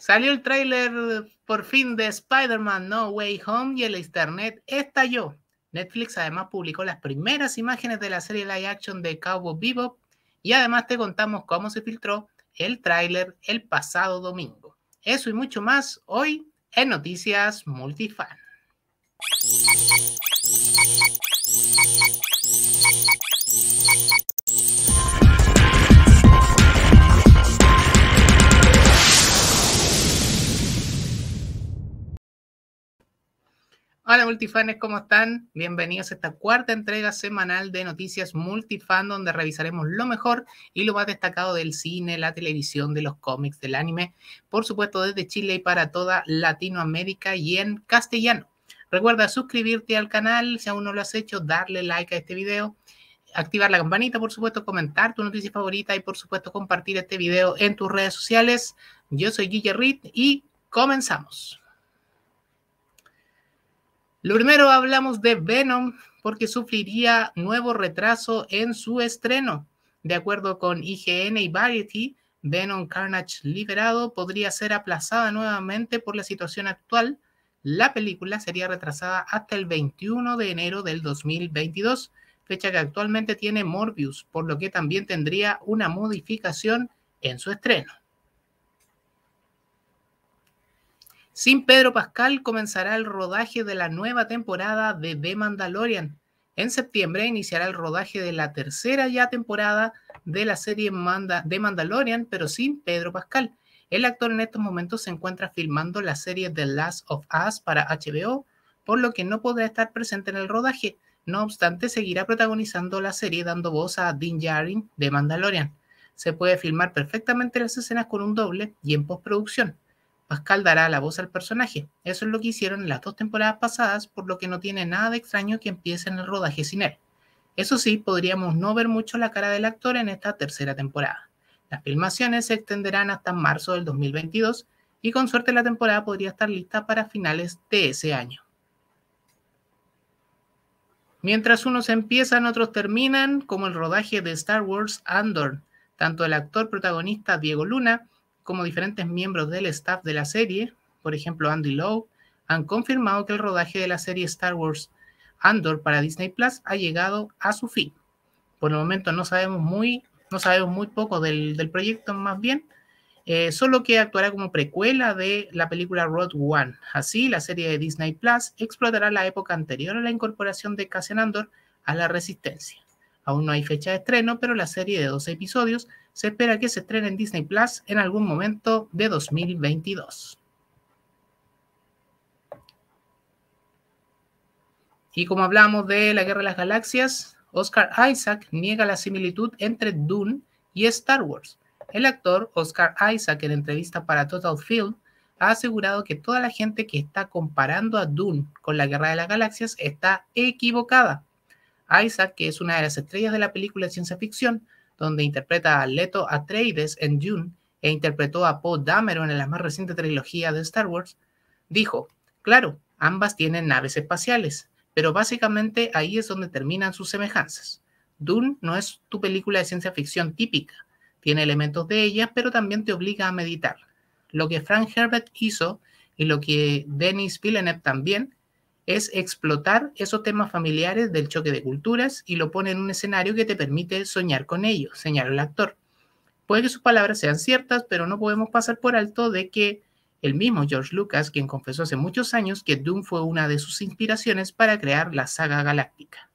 Salió el tráiler por fin de Spider-Man No Way Home y el internet estalló. Netflix además publicó las primeras imágenes de la serie live action de Cowboy Bebop y además te contamos cómo se filtró el tráiler el pasado domingo. Eso y mucho más hoy en Noticias Multifan. Hola multifanes, ¿cómo están? Bienvenidos a esta cuarta entrega semanal de Noticias Multifan, donde revisaremos lo mejor y lo más destacado del cine, la televisión, de los cómics, del anime, por supuesto desde Chile y para toda Latinoamérica y en castellano. Recuerda suscribirte al canal si aún no lo has hecho, darle like a este video, activar la campanita, por supuesto, comentar tu noticia favorita y por supuesto compartir este video en tus redes sociales. Yo soy Guillermo y comenzamos. Lo primero hablamos de Venom porque sufriría nuevo retraso en su estreno. De acuerdo con IGN y Variety, Venom Carnage liberado podría ser aplazada nuevamente por la situación actual. La película sería retrasada hasta el 21 de enero del 2022, fecha que actualmente tiene Morbius, por lo que también tendría una modificación en su estreno. Sin Pedro Pascal comenzará el rodaje de la nueva temporada de The Mandalorian. En septiembre iniciará el rodaje de la tercera ya temporada de la serie The Mandalorian, pero sin Pedro Pascal. El actor en estos momentos se encuentra filmando la serie The Last of Us para HBO, por lo que no podrá estar presente en el rodaje. No obstante, seguirá protagonizando la serie dando voz a Dean Djarin de Mandalorian. Se puede filmar perfectamente las escenas con un doble y en postproducción. Pascal dará la voz al personaje. Eso es lo que hicieron en las dos temporadas pasadas, por lo que no tiene nada de extraño que empiecen el rodaje sin él. Eso sí, podríamos no ver mucho la cara del actor en esta tercera temporada. Las filmaciones se extenderán hasta marzo del 2022 y con suerte la temporada podría estar lista para finales de ese año. Mientras unos empiezan, otros terminan, como el rodaje de Star Wars Andor. Tanto el actor protagonista Diego Luna como diferentes miembros del staff de la serie, por ejemplo Andy Lowe, han confirmado que el rodaje de la serie Star Wars Andor para Disney Plus ha llegado a su fin. Por el momento no sabemos muy, no sabemos muy poco del, proyecto, más bien, eh, solo que actuará como precuela de la película Road One. Así, la serie de Disney Plus explotará la época anterior a la incorporación de Cassian Andor a la Resistencia. Aún no hay fecha de estreno, pero la serie de 12 episodios se espera que se estrene en Disney Plus en algún momento de 2022. Y como hablamos de la Guerra de las Galaxias, Oscar Isaac niega la similitud entre Dune y Star Wars. El actor Oscar Isaac, en entrevista para Total Film, ha asegurado que toda la gente que está comparando a Dune con la Guerra de las Galaxias está equivocada. Isaac, que es una de las estrellas de la película de ciencia ficción, donde interpreta a Leto Atreides en Dune e interpretó a Poe Dameron en la más reciente trilogía de Star Wars, dijo, claro, ambas tienen naves espaciales, pero básicamente ahí es donde terminan sus semejanzas. Dune no es tu película de ciencia ficción típica, tiene elementos de ella, pero también te obliga a meditar. Lo que Frank Herbert hizo y lo que Denis Villeneuve también es explotar esos temas familiares del choque de culturas y lo pone en un escenario que te permite soñar con ellos, señaló el actor. Puede que sus palabras sean ciertas, pero no podemos pasar por alto de que el mismo George Lucas, quien confesó hace muchos años que Doom fue una de sus inspiraciones para crear la saga galáctica.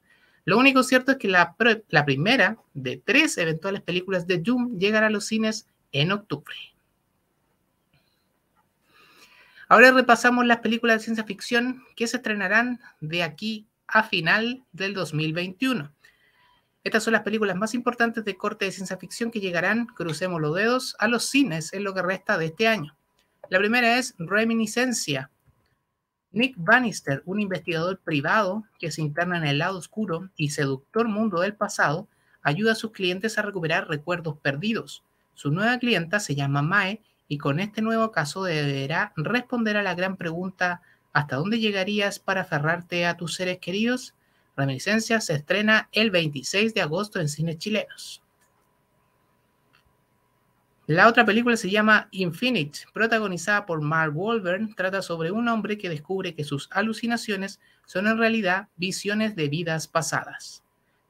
Lo único cierto es que la, la primera de tres eventuales películas de Doom llegará a los cines en octubre. Ahora repasamos las películas de ciencia ficción que se estrenarán de aquí a final del 2021. Estas son las películas más importantes de corte de ciencia ficción que llegarán, crucemos los dedos, a los cines en lo que resta de este año. La primera es Reminiscencia. Nick Bannister, un investigador privado que se interna en el lado oscuro y seductor mundo del pasado, ayuda a sus clientes a recuperar recuerdos perdidos. Su nueva clienta se llama Mae y con este nuevo caso deberá responder a la gran pregunta ¿hasta dónde llegarías para aferrarte a tus seres queridos? Reminiscencia se estrena el 26 de agosto en cines chilenos. La otra película se llama Infinite, protagonizada por Mark Wahlberg, trata sobre un hombre que descubre que sus alucinaciones son en realidad visiones de vidas pasadas.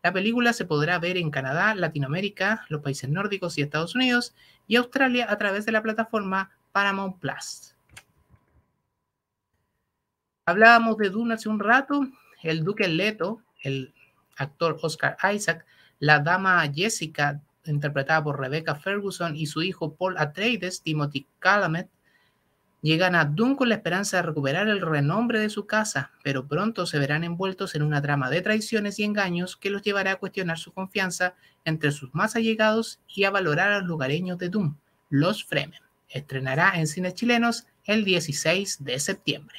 La película se podrá ver en Canadá, Latinoamérica, los países nórdicos y Estados Unidos y Australia a través de la plataforma Paramount Plus. Hablábamos de Dune hace un rato, el Duque Leto, el actor Oscar Isaac, la dama Jessica, interpretada por Rebecca Ferguson, y su hijo Paul Atreides, Timothy Calamet, Llegan a Dun con la esperanza de recuperar el renombre de su casa, pero pronto se verán envueltos en una trama de traiciones y engaños que los llevará a cuestionar su confianza entre sus más allegados y a valorar a los lugareños de Doom, los Fremen. Estrenará en cines chilenos el 16 de septiembre.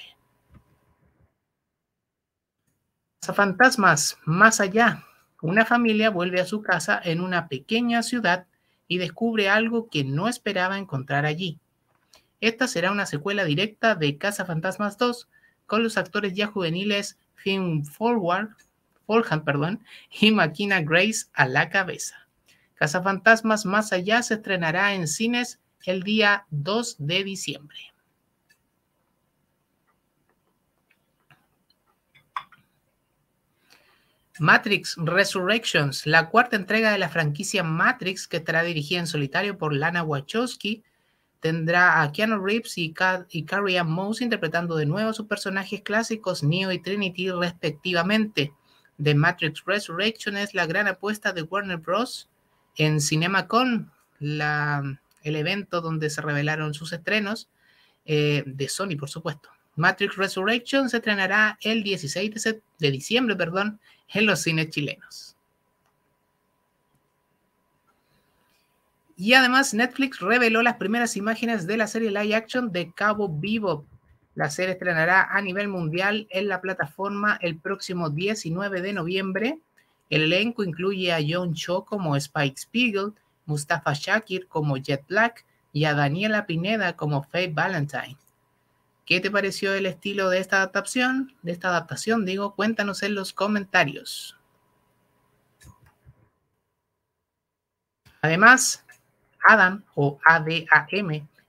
A fantasmas, más allá. Una familia vuelve a su casa en una pequeña ciudad y descubre algo que no esperaba encontrar allí esta será una secuela directa de Casa Fantasmas 2, con los actores ya juveniles Finn Forward, y Makina Grace a la cabeza. Casa Fantasmas Más Allá se estrenará en cines el día 2 de diciembre. Matrix Resurrections, la cuarta entrega de la franquicia Matrix que estará dirigida en solitario por Lana Wachowski, Tendrá a Keanu Reeves y, Carrie Anne Moss interpretando de nuevo a sus personajes clásicos Neo y Trinity respectivamente. The Matrix Resurrection es la gran apuesta de Warner Bros. en CinemaCon, la, el evento donde se revelaron sus estrenos eh, de Sony, por supuesto. Matrix Resurrection se estrenará el 16 de, de diciembre perdón, en los cines chilenos. Y además Netflix reveló las primeras imágenes de la serie live action de Cabo Vivo. La serie estrenará a nivel mundial en la plataforma el próximo 19 de noviembre. El elenco incluye a John Cho como Spike Spiegel, Mustafa Shakir como Jet Black y a Daniela Pineda como Faye Valentine. ¿Qué te pareció el estilo de esta adaptación? De esta adaptación, digo, cuéntanos en los comentarios. Además, Adam o ADAM,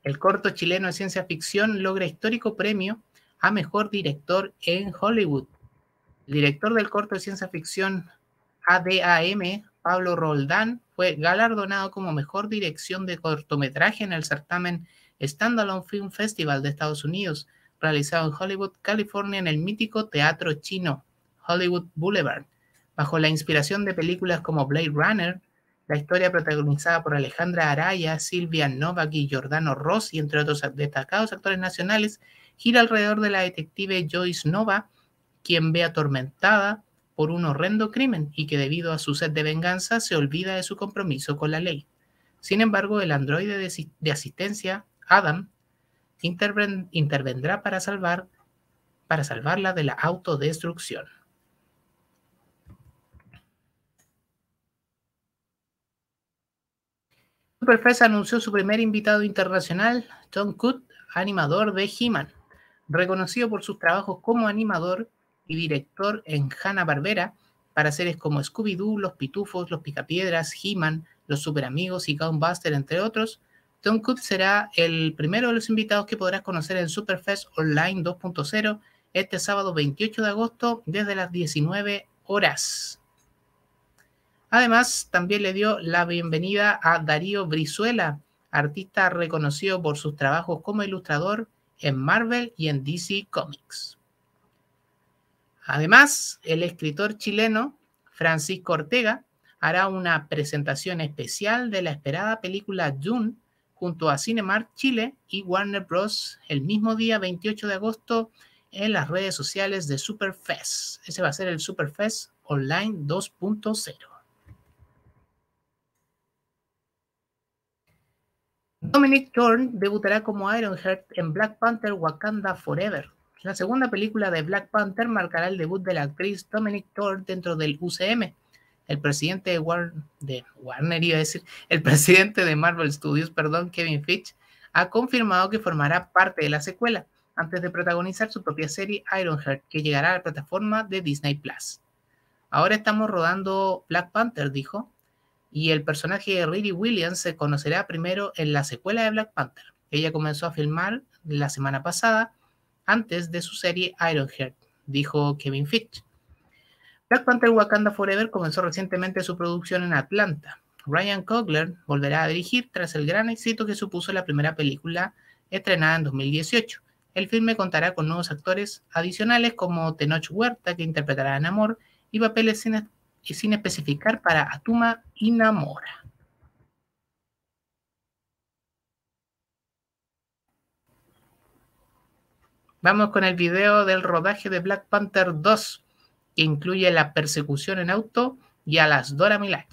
el corto chileno de ciencia ficción, logra histórico premio a mejor director en Hollywood. El director del corto de ciencia ficción ADAM, Pablo Roldán, fue galardonado como mejor dirección de cortometraje en el certamen Standalone Film Festival de Estados Unidos, realizado en Hollywood, California, en el mítico teatro chino Hollywood Boulevard. Bajo la inspiración de películas como Blade Runner, la historia protagonizada por Alejandra Araya, Silvia Novak y Ross, y entre otros destacados actores nacionales, gira alrededor de la detective Joyce Nova, quien ve atormentada por un horrendo crimen y que debido a su sed de venganza se olvida de su compromiso con la ley. Sin embargo, el androide de, asistencia, Adam, intervendrá para, salvar, para salvarla de la autodestrucción. Superfest anunció su primer invitado internacional, Tom Kut, animador de He-Man. Reconocido por sus trabajos como animador y director en Hanna-Barbera para series como Scooby-Doo, Los Pitufos, Los Picapiedras, He-Man, Los Superamigos y Buster, entre otros, Tom Kut será el primero de los invitados que podrás conocer en Superfest Online 2.0 este sábado 28 de agosto desde las 19 horas. Además, también le dio la bienvenida a Darío Brizuela, artista reconocido por sus trabajos como ilustrador en Marvel y en DC Comics. Además, el escritor chileno Francisco Ortega hará una presentación especial de la esperada película Dune junto a Cinemark Chile y Warner Bros. el mismo día 28 de agosto en las redes sociales de Superfest. Ese va a ser el Superfest Online 2.0. Dominic Thorne debutará como Ironheart en Black Panther Wakanda Forever. La segunda película de Black Panther marcará el debut de la actriz Dominic Thorne dentro del UCM. El presidente de, de Warner, iba a decir, el presidente de Marvel Studios, perdón, Kevin Fitch, ha confirmado que formará parte de la secuela antes de protagonizar su propia serie Ironheart, que llegará a la plataforma de Disney Plus. Ahora estamos rodando Black Panther, dijo y el personaje de Riri Williams se conocerá primero en la secuela de Black Panther. Ella comenzó a filmar la semana pasada antes de su serie Ironheart, dijo Kevin Fitch. Black Panther Wakanda Forever comenzó recientemente su producción en Atlanta. Ryan Coogler volverá a dirigir tras el gran éxito que supuso la primera película estrenada en 2018. El filme contará con nuevos actores adicionales como Tenoch Huerta, que interpretará a Namor, y papeles y sin especificar para Atuma Namora Vamos con el video del rodaje de Black Panther 2, que incluye la persecución en auto y a las Dora Milaje.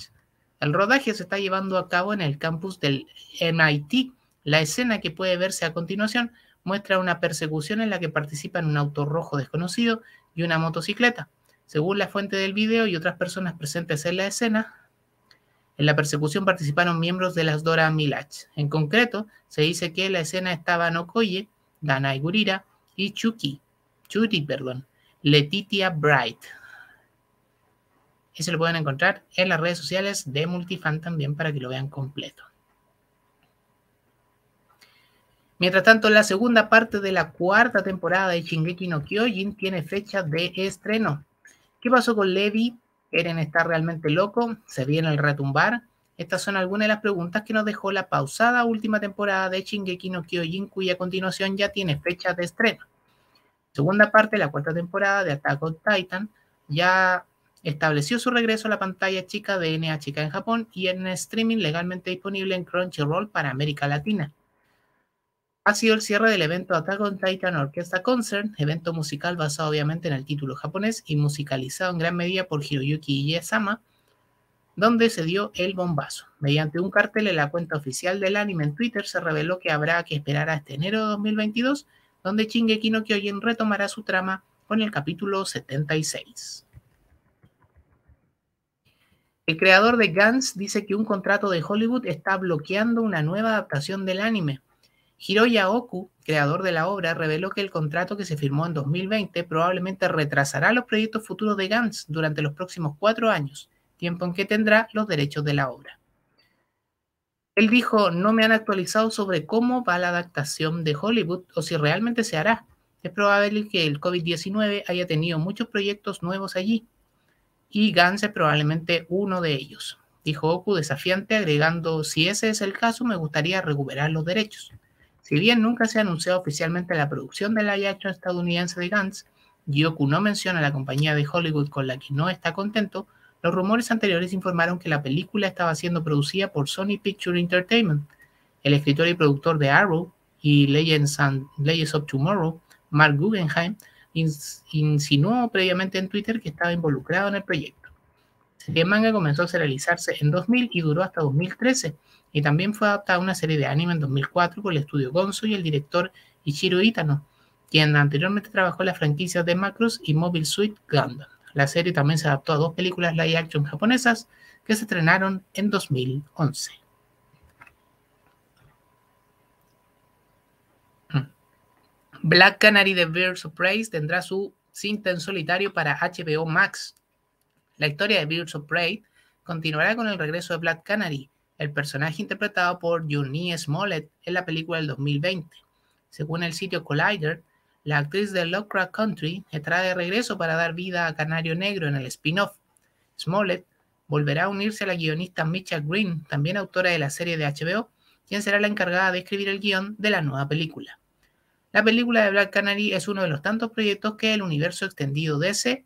El rodaje se está llevando a cabo en el campus del MIT. La escena que puede verse a continuación muestra una persecución en la que participan un auto rojo desconocido y una motocicleta. Según la fuente del video y otras personas presentes en la escena, en la persecución participaron miembros de las Dora Milaje. En concreto, se dice que en la escena estaban Okoye, y Gurira y Chuki, Churi, perdón, Letitia Bright. Ese lo pueden encontrar en las redes sociales de Multifan también para que lo vean completo. Mientras tanto, la segunda parte de la cuarta temporada de Shingeki no Kyojin tiene fecha de estreno. ¿Qué pasó con Levi? ¿Eren está realmente loco? ¿Se viene el retumbar? Estas son algunas de las preguntas que nos dejó la pausada última temporada de Shingeki no Kyojin, cuya continuación ya tiene fecha de estreno. Segunda parte, la cuarta temporada de Attack on Titan, ya estableció su regreso a la pantalla chica de NHK en Japón y en streaming legalmente disponible en Crunchyroll para América Latina ha sido el cierre del evento Attack on Titan Orchestra Concert, evento musical basado obviamente en el título japonés y musicalizado en gran medida por Hiroyuki Yesama, donde se dio el bombazo. Mediante un cartel en la cuenta oficial del anime en Twitter se reveló que habrá que esperar hasta enero de 2022, donde Shingeki no Kyojin retomará su trama con el capítulo 76. El creador de Gans dice que un contrato de Hollywood está bloqueando una nueva adaptación del anime. Hiroya Oku, creador de la obra, reveló que el contrato que se firmó en 2020 probablemente retrasará los proyectos futuros de Gantz durante los próximos cuatro años, tiempo en que tendrá los derechos de la obra. Él dijo, no me han actualizado sobre cómo va la adaptación de Hollywood o si realmente se hará. Es probable que el COVID-19 haya tenido muchos proyectos nuevos allí, y Gantz es probablemente uno de ellos, dijo Oku desafiante, agregando, si ese es el caso, me gustaría recuperar los derechos. Si bien nunca se ha anunciado oficialmente la producción del hallazgo estadounidense de Gantz, Yoku no menciona la compañía de Hollywood con la que no está contento, los rumores anteriores informaron que la película estaba siendo producida por Sony Picture Entertainment. El escritor y productor de Arrow y Legends, Legends of Tomorrow, Mark Guggenheim, insinuó previamente en Twitter que estaba involucrado en el proyecto serie manga comenzó a serializarse en 2000 y duró hasta 2013, y también fue adaptada a una serie de anime en 2004 por el estudio Gonzo y el director Ichiro Itano, quien anteriormente trabajó en las franquicias de Macross y Mobile Suit Gundam. La serie también se adaptó a dos películas live action japonesas que se estrenaron en 2011. Black Canary The Birds Surprise tendrá su cinta en solitario para HBO Max. La historia de Birds of Prey continuará con el regreso de Black Canary, el personaje interpretado por Junie Smollett en la película del 2020. Según el sitio Collider, la actriz de Lovecraft Country estará de regreso para dar vida a Canario Negro en el spin-off. Smollett volverá a unirse a la guionista Mitchell Green, también autora de la serie de HBO, quien será la encargada de escribir el guión de la nueva película. La película de Black Canary es uno de los tantos proyectos que el universo extendido DC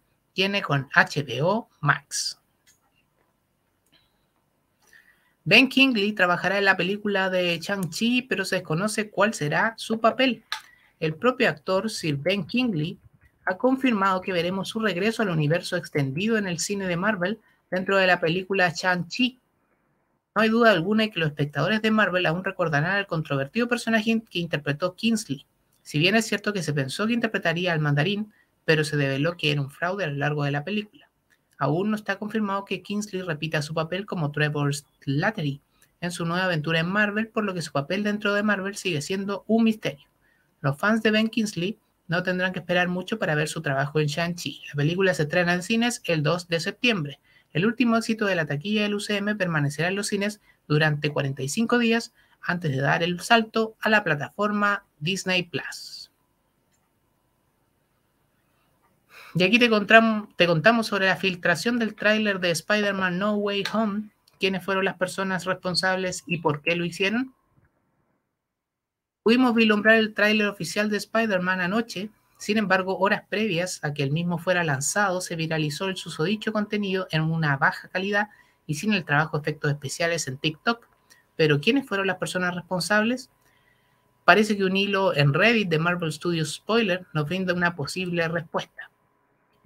con HBO Max. Ben Kingley trabajará en la película de Chang-Chi, pero se desconoce cuál será su papel. El propio actor Sir Ben Kingley ha confirmado que veremos su regreso al universo extendido en el cine de Marvel dentro de la película Chang-Chi. No hay duda alguna de que los espectadores de Marvel aún recordarán al controvertido personaje que interpretó Kingsley. Si bien es cierto que se pensó que interpretaría al mandarín, pero se develó que era un fraude a lo largo de la película. Aún no está confirmado que Kingsley repita su papel como Trevor Slattery en su nueva aventura en Marvel, por lo que su papel dentro de Marvel sigue siendo un misterio. Los fans de Ben Kingsley no tendrán que esperar mucho para ver su trabajo en Shang-Chi. La película se estrena en cines el 2 de septiembre. El último éxito de la taquilla del UCM permanecerá en los cines durante 45 días antes de dar el salto a la plataforma Disney Plus. Y aquí te, contamos, sobre la filtración del tráiler de Spider-Man No Way Home, quiénes fueron las personas responsables y por qué lo hicieron. Pudimos vislumbrar el tráiler oficial de Spider-Man anoche, sin embargo, horas previas a que el mismo fuera lanzado, se viralizó el susodicho contenido en una baja calidad y sin el trabajo de efectos especiales en TikTok. Pero ¿quiénes fueron las personas responsables? Parece que un hilo en Reddit de Marvel Studios Spoiler nos brinda una posible respuesta.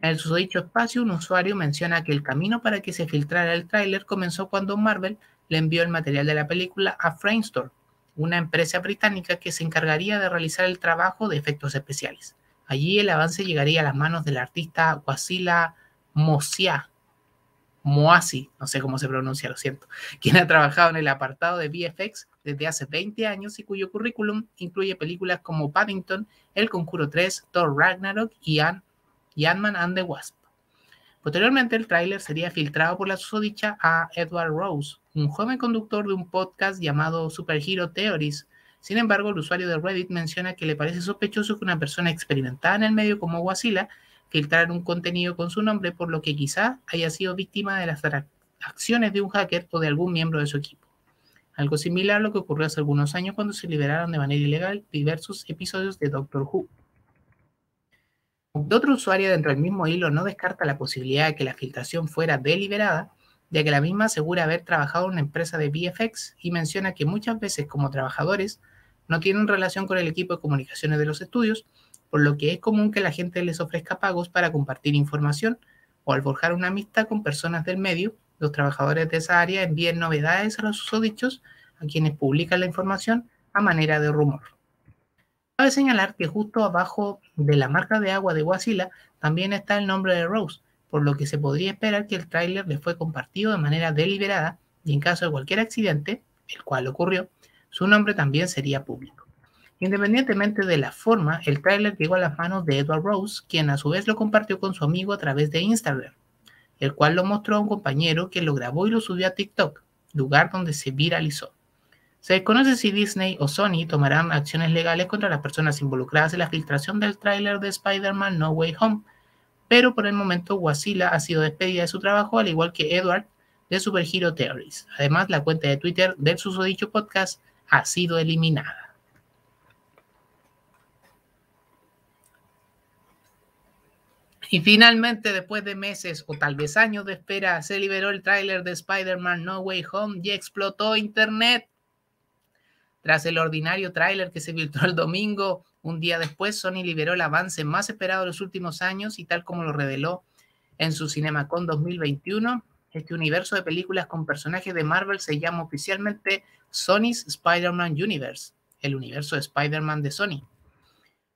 En el dicho espacio, un usuario menciona que el camino para que se filtrara el tráiler comenzó cuando Marvel le envió el material de la película a Framestore, una empresa británica que se encargaría de realizar el trabajo de efectos especiales. Allí el avance llegaría a las manos del artista Wasila Mosia, Moasi, no sé cómo se pronuncia, lo siento, quien ha trabajado en el apartado de VFX desde hace 20 años y cuyo currículum incluye películas como Paddington, El Conjuro 3, Thor Ragnarok y Anne y and the Wasp. Posteriormente, el tráiler sería filtrado por la susodicha a Edward Rose, un joven conductor de un podcast llamado Superhero Theories. Sin embargo, el usuario de Reddit menciona que le parece sospechoso que una persona experimentada en el medio como Wasila filtrara un contenido con su nombre, por lo que quizá haya sido víctima de las acciones de un hacker o de algún miembro de su equipo. Algo similar a lo que ocurrió hace algunos años cuando se liberaron de manera ilegal diversos episodios de Doctor Who otro usuario dentro del mismo hilo no descarta la posibilidad de que la filtración fuera deliberada, ya que la misma asegura haber trabajado en una empresa de VFX y menciona que muchas veces como trabajadores no tienen relación con el equipo de comunicaciones de los estudios, por lo que es común que la gente les ofrezca pagos para compartir información o al forjar una amistad con personas del medio, los trabajadores de esa área envíen novedades a los usodichos a quienes publican la información a manera de rumor. Cabe señalar que justo abajo de la marca de agua de Guasila también está el nombre de Rose, por lo que se podría esperar que el tráiler le fue compartido de manera deliberada y en caso de cualquier accidente, el cual ocurrió, su nombre también sería público. Independientemente de la forma, el tráiler llegó a las manos de Edward Rose, quien a su vez lo compartió con su amigo a través de Instagram, el cual lo mostró a un compañero que lo grabó y lo subió a TikTok, lugar donde se viralizó. Se desconoce si Disney o Sony tomarán acciones legales contra las personas involucradas en la filtración del tráiler de Spider-Man No Way Home, pero por el momento Wasila ha sido despedida de su trabajo, al igual que Edward de Super Hero Theories. Además, la cuenta de Twitter del dicho podcast ha sido eliminada. Y finalmente, después de meses o tal vez años de espera, se liberó el tráiler de Spider-Man No Way Home y explotó Internet tras el ordinario tráiler que se virtuó el domingo, un día después, Sony liberó el avance más esperado de los últimos años y tal como lo reveló en su CinemaCon 2021, este universo de películas con personajes de Marvel se llama oficialmente Sony's Spider-Man Universe, el universo de Spider-Man de Sony.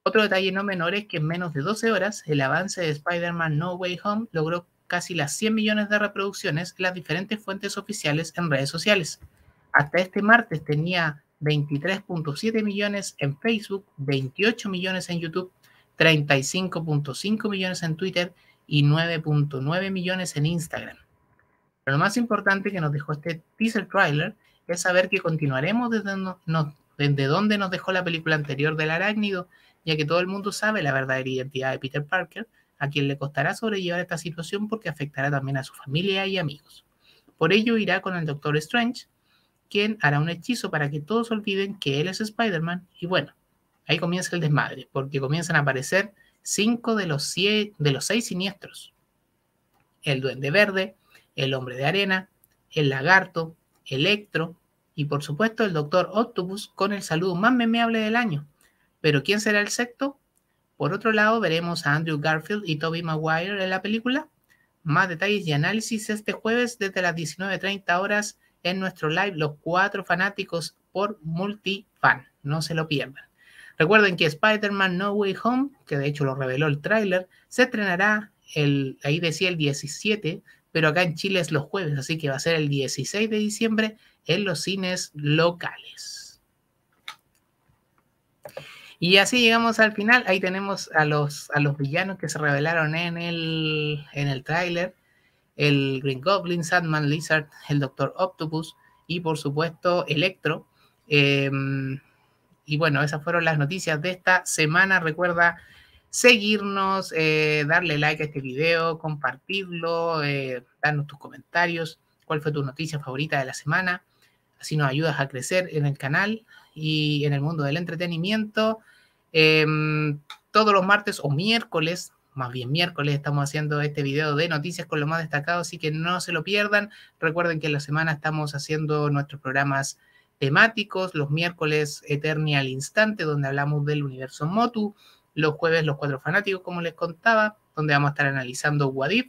Otro detalle no menor es que en menos de 12 horas, el avance de Spider-Man No Way Home logró casi las 100 millones de reproducciones en las diferentes fuentes oficiales en redes sociales. Hasta este martes tenía 23.7 millones en Facebook, 28 millones en YouTube, 35.5 millones en Twitter y 9.9 millones en Instagram. Pero lo más importante que nos dejó este teaser trailer es saber que continuaremos desde, donde nos dejó la película anterior del arácnido, ya que todo el mundo sabe la verdadera identidad de Peter Parker, a quien le costará sobrellevar esta situación porque afectará también a su familia y amigos. Por ello irá con el Doctor Strange, quien hará un hechizo para que todos olviden que él es Spider-Man. Y bueno, ahí comienza el desmadre, porque comienzan a aparecer cinco de los, siete, de los seis siniestros. El duende verde, el hombre de arena, el lagarto, Electro y por supuesto el Doctor Octopus con el saludo más memeable del año. Pero ¿quién será el sexto? Por otro lado, veremos a Andrew Garfield y Toby Maguire en la película. Más detalles y análisis este jueves desde las 19.30 horas en nuestro live, los cuatro fanáticos por multifan. No se lo pierdan. Recuerden que Spider-Man No Way Home, que de hecho lo reveló el tráiler, se estrenará, el, ahí decía el 17, pero acá en Chile es los jueves, así que va a ser el 16 de diciembre en los cines locales. Y así llegamos al final. Ahí tenemos a los, a los villanos que se revelaron en el, en el tráiler el Green Goblin, Sandman, Lizard, el Doctor Octopus y por supuesto Electro. Em, y bueno, esas fueron las noticias de esta semana. Recuerda seguirnos, eh, darle like a este video, compartirlo, eh, darnos tus comentarios, cuál fue tu noticia favorita de la semana. Así nos ayudas a crecer en el canal y en el mundo del entretenimiento. Em, todos los martes o miércoles más bien miércoles, estamos haciendo este video de noticias con lo más destacado, así que no se lo pierdan. Recuerden que la semana estamos haciendo nuestros programas temáticos, los miércoles Eternia al Instante, donde hablamos del universo Motu, los jueves los cuatro fanáticos, como les contaba, donde vamos a estar analizando Wadif,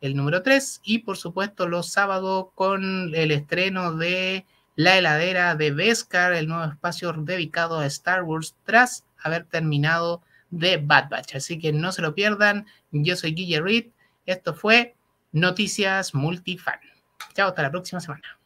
el número 3, y por supuesto los sábados con el estreno de La heladera de Beskar, el nuevo espacio dedicado a Star Wars, tras haber terminado de Bad Batch. Así que no se lo pierdan. Yo soy Guille Reed. Esto fue Noticias Multifan. Chao, hasta la próxima semana.